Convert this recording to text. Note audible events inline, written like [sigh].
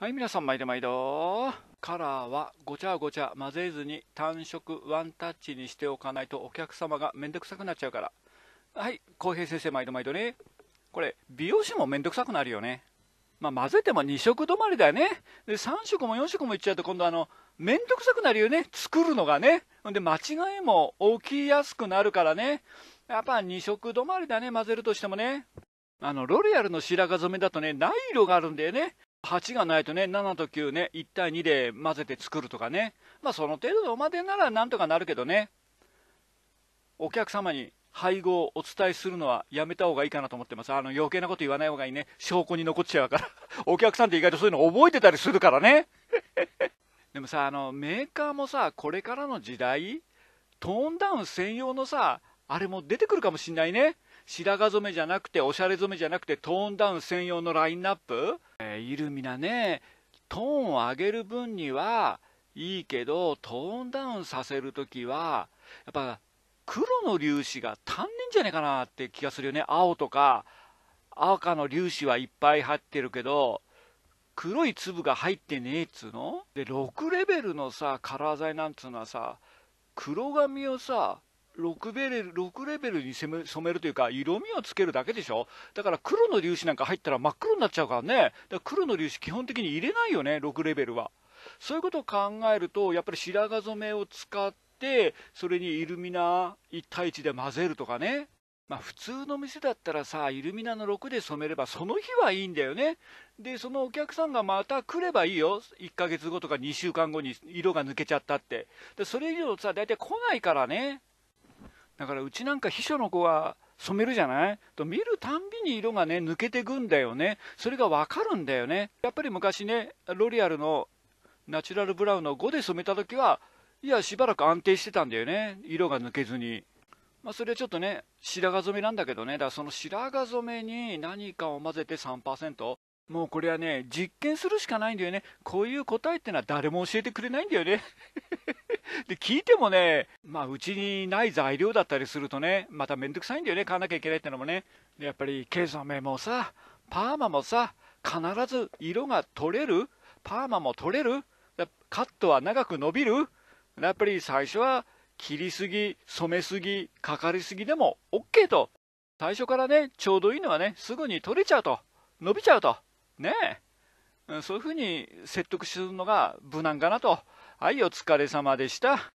はい、皆さん、毎度毎度。カラーはごちゃごちゃ混ぜずに単色ワンタッチにしておかないとお客様がめんどくさくなっちゃうから。はい、浩平先生、毎度毎度ね。これ、美容師もめんどくさくなるよね。まあ、混ぜても2色止まりだよね。で、3色も4色もいっちゃうと今度あの、めんどくさくなるよね。作るのがね。で、間違いも起きやすくなるからね。やっぱ2色止まりだね、混ぜるとしてもね。あの、ロレアルの白髪染めだとね、ない色があるんだよね。8がないとね、7と9ね、1対2で混ぜて作るとかね、まあ、その程度までならなんとかなるけどね、お客様に配合をお伝えするのはやめた方がいいかなと思ってます。あの余計なこと言わない方がいいね。証拠に残っちゃうから。[laughs] お客さんって意外とそういうの覚えてたりするからね。[laughs] でもさ、あのメーカーもさ、これからの時代、トーンダウン専用のさ、あれも出てくるかもしんないね。白髪染めじゃなくて、おしゃれ染めじゃなくて、トーンダウン専用のラインナップイルミナねトーンを上げる分にはいいけどトーンダウンさせる時はやっぱ黒の粒子が足んねんじゃねえかなって気がするよね青とか赤の粒子はいっぱい入ってるけど黒い粒が入ってねえっつうので6レベルのさカラー剤なんつうのはさ黒髪をさ6ベレル ,6 レベルに染め染めるというか、色味をつけるだけでしょ、だから黒の粒子なんか入ったら真っ黒になっちゃうからね、だから黒の粒子、基本的に入れないよね、6レベルは。そういうことを考えると、やっぱり白髪染めを使って、それにイルミナ1対1で混ぜるとかね。まあ、普通の店だったらさ、イルミナの6で染めれば、その日はいいんだよね。で、そのお客さんがまた来ればいいよ。1ヶ月後とか2週間後に色が抜けちゃったって。でそれ以上さ、大体来ないからね。だからうちなんか秘書の子は染めるじゃないと見るたんびに色がね抜けてくんだよねそれが分かるんだよねやっぱり昔ねロリアルのナチュラルブラウンの5で染めた時はいやしばらく安定してたんだよね色が抜けずにまあ、それはちょっとね白髪染めなんだけどねだからその白髪染めに何かを混ぜて3%もうこれはね実験するしかないんだよねこういう答えってのは誰も教えてくれないんだよね [laughs] で、聞いてもね、まあ、うちにない材料だったりするとね、まためんどくさいんだよね、買わなきゃいけないってのもね。で、やっぱり、毛染めもさ、パーマもさ、必ず色が取れる、パーマも取れる、カットは長く伸びる、やっぱり最初は切りすぎ、染めすぎ、かかりすぎでも OK と、最初からね、ちょうどいいのはね、すぐに取れちゃうと、伸びちゃうと、ねえ。そういうふうに説得するのが無難かなと。はい、お疲れ様でした。